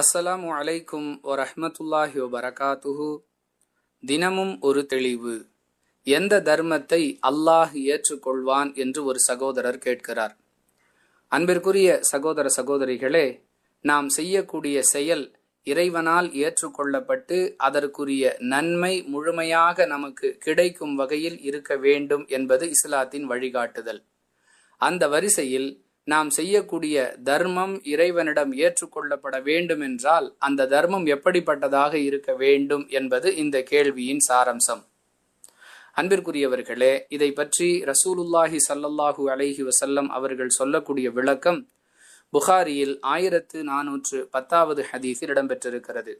அஸ்ஸலாமு அலைக்கும் வரஹமத்துல்லாஹி வபரகாத்துஹு தினமும் ஒரு தெளிவு எந்த தர்மத்தை அல்லாஹ் ஏற்றுக்கொள்வான் என்று ஒரு சகோதரர் கேட்கிறார் அன்பிற்குரிய சகோதர சகோதரிகளே நாம் செய்யக்கூடிய செயல் இறைவனால் ஏற்றுக்கொள்ளப்பட்டு அதற்குரிய நன்மை முழுமையாக நமக்கு கிடைக்கும் வகையில் இருக்க வேண்டும் என்பது இஸ்லாத்தின் வழிகாட்டுதல் அந்த வரிசையில் நாம் செய்யக்கூடிய தர்மம் இறைவனிடம் ஏற்றுக்கொள்ளப்பட வேண்டும் என்றால் அந்த தர்மம் எப்படிப்பட்டதாக இருக்க வேண்டும் என்பது இந்த கேள்வியின் சாரம்சம் அன்பிற்குரியவர்களே இதை பற்றி ரசூலுல்லாஹி சல்லல்லாஹு அலைஹி வசல்லம் அவர்கள் சொல்லக்கூடிய விளக்கம் புகாரியில் ஆயிரத்து நானூற்று பத்தாவது ஹதீஸில் இடம்பெற்றிருக்கிறது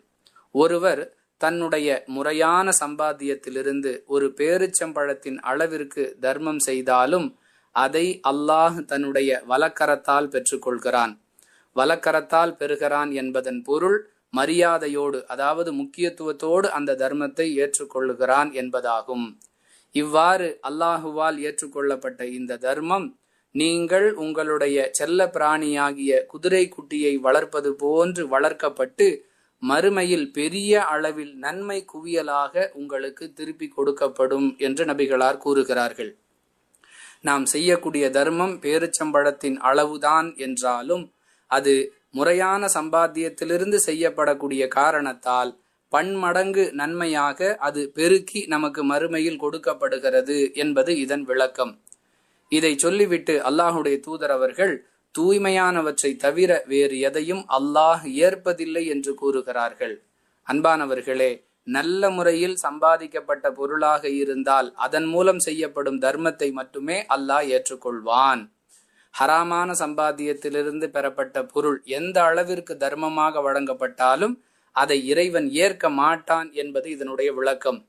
ஒருவர் தன்னுடைய முறையான சம்பாத்தியத்திலிருந்து ஒரு பேரிச்சம்பழத்தின் அளவிற்கு தர்மம் செய்தாலும் அதை அல்லாஹ் தன்னுடைய வலக்கரத்தால் பெற்றுக்கொள்கிறான் வலக்கரத்தால் பெறுகிறான் என்பதன் பொருள் மரியாதையோடு அதாவது முக்கியத்துவத்தோடு அந்த தர்மத்தை ஏற்றுக்கொள்ளுகிறான் என்பதாகும் இவ்வாறு அல்லாஹுவால் ஏற்றுக்கொள்ளப்பட்ட இந்த தர்மம் நீங்கள் உங்களுடைய செல்ல பிராணியாகிய குதிரை குட்டியை வளர்ப்பது போன்று வளர்க்கப்பட்டு மறுமையில் பெரிய அளவில் நன்மை குவியலாக உங்களுக்கு திருப்பி கொடுக்கப்படும் என்று நபிகளார் கூறுகிறார்கள் நாம் செய்யக்கூடிய தர்மம் பேரிச்சம்பழத்தின் அளவுதான் என்றாலும் அது முறையான சம்பாத்தியத்திலிருந்து செய்யப்படக்கூடிய காரணத்தால் பன்மடங்கு நன்மையாக அது பெருக்கி நமக்கு மறுமையில் கொடுக்கப்படுகிறது என்பது இதன் விளக்கம் இதை சொல்லிவிட்டு அல்லாஹுடைய தூதர் அவர்கள் தூய்மையானவற்றை தவிர வேறு எதையும் அல்லாஹ் ஏற்பதில்லை என்று கூறுகிறார்கள் அன்பானவர்களே நல்ல முறையில் சம்பாதிக்கப்பட்ட பொருளாக இருந்தால் அதன் மூலம் செய்யப்படும் தர்மத்தை மட்டுமே அல்லாஹ் ஏற்றுக்கொள்வான் ஹராமான சம்பாத்தியத்திலிருந்து பெறப்பட்ட பொருள் எந்த அளவிற்கு தர்மமாக வழங்கப்பட்டாலும் அதை இறைவன் ஏற்க மாட்டான் என்பது இதனுடைய விளக்கம்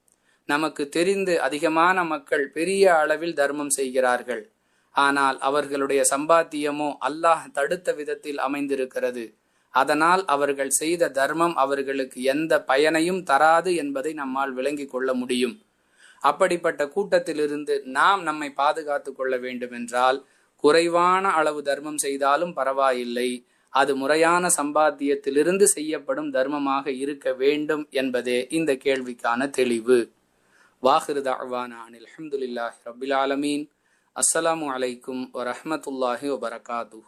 நமக்கு தெரிந்து அதிகமான மக்கள் பெரிய அளவில் தர்மம் செய்கிறார்கள் ஆனால் அவர்களுடைய சம்பாத்தியமோ அல்லாஹ் தடுத்த விதத்தில் அமைந்திருக்கிறது அதனால் அவர்கள் செய்த தர்மம் அவர்களுக்கு எந்த பயனையும் தராது என்பதை நம்மால் விளங்கிக் கொள்ள முடியும் அப்படிப்பட்ட கூட்டத்திலிருந்து நாம் நம்மை பாதுகாத்து கொள்ள வேண்டுமென்றால் குறைவான அளவு தர்மம் செய்தாலும் பரவாயில்லை அது முறையான சம்பாத்தியத்திலிருந்து செய்யப்படும் தர்மமாக இருக்க வேண்டும் என்பதே இந்த கேள்விக்கான தெளிவு வாஹிருதாழ்வான அனில் அஹமதுல்லாஹி ரபில் அஸ்ஸலாமு அலைக்கும் வரஹமத்துல்லாஹி வபரகாத்து